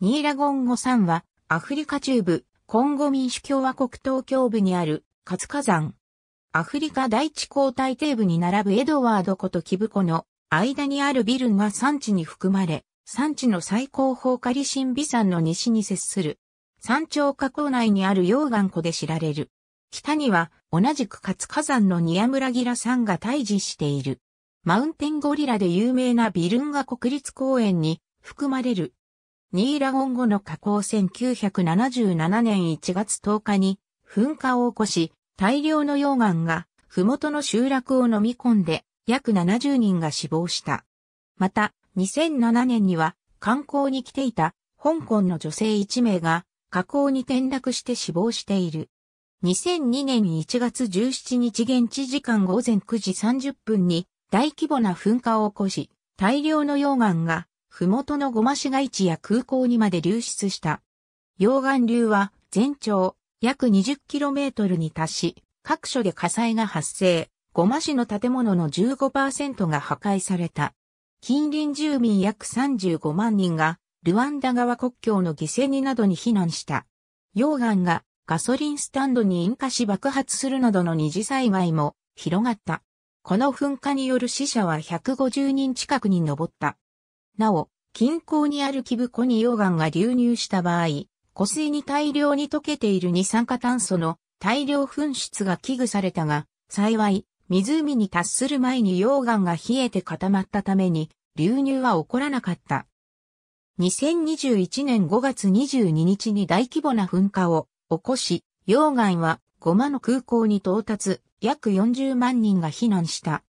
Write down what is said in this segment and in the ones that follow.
ニーラゴンゴ山は、アフリカ中部、コンゴ民主共和国東京部にある活火山。アフリカ第一交代底部に並ぶエドワード湖とキブ湖の間にあるビルンが山地に含まれ、山地の最高峰カリシンビ山の西に接する。山頂河口内にある溶岩湖で知られる。北には同じく活火山のニアムラギラ山が対峙している。マウンテンゴリラで有名なビルンガ国立公園に含まれるニーラゴン後の火口1977年1月10日に噴火を起こし、大量の溶岩が麓の集落を飲み込んで約70人が死亡した。また、2007年には観光に来ていた香港の女性1名が火口に転落して死亡している。2002年1月17日現地時間午前9時30分に大規模な噴火を起こし、大量の溶岩が麓のごま市街地や空港にまで流出した。溶岩流は全長約 20km に達し、各所で火災が発生、ごま市の建物の15%が破壊された。近隣住民約35万人が、ルワンダ側国境の犠牲になどに避難した。溶岩がガソリンスタンドに引火し爆発するなどの二次災害も広がった。この噴火による死者は150人近くに上った。なお、近郊にあるキブコに溶岩が流入した場合、湖水に大量に溶けている二酸化炭素の大量噴出が危惧されたが、幸い、湖に達する前に溶岩が冷えて固まったために、流入は起こらなかった。2021年5月22日に大規模な噴火を起こし、溶岩はゴマの空港に到達、約40万人が避難した。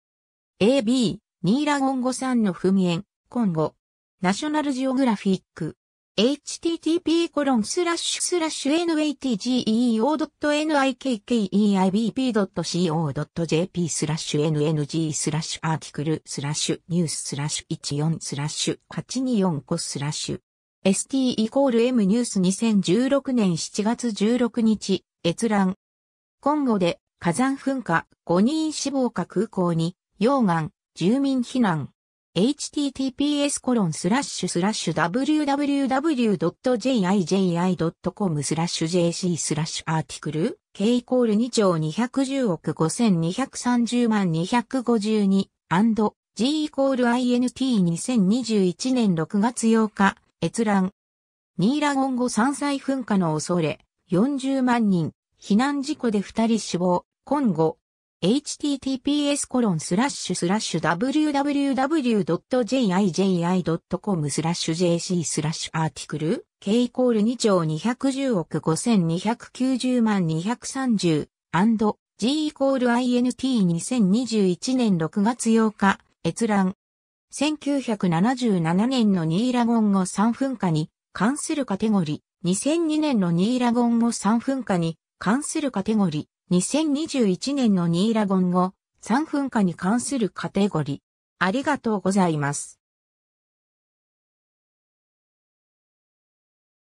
AB、ニーラゴンゴ山の噴煙、今後、ナショナルジオグラフィック。http://natgeo.nikkeibb.co.jp スラッシュ ng スラッシュアーティクルスラッシュニューススラッシュ14スラッシュ824 5スラッシュ st イコール m ニュース2016年7月16日閲覧コンゴで火山噴火5人死亡か空港に溶岩住民避難 https コロンスラッシュスラッシュ www.jiji.com スラッシュ jc スラッシュアーティクル k イコール2兆210億5230万252 g イコール int2021 年6月8日閲覧ニーラゴン後山災噴火の恐れ40万人避難事故で2人死亡今後 https://www.jiji.com スラッシュ jc スラッシュアーティクル k イコール2兆210億5290万230 g イコール int2021 年6月8日閲覧1977年のニーラゴン後3分化に関するカテゴリー2002年のニーラゴン後3分化に関するカテゴリー2021年のニーラゴン後、3分化に関するカテゴリー。ありがとうございます。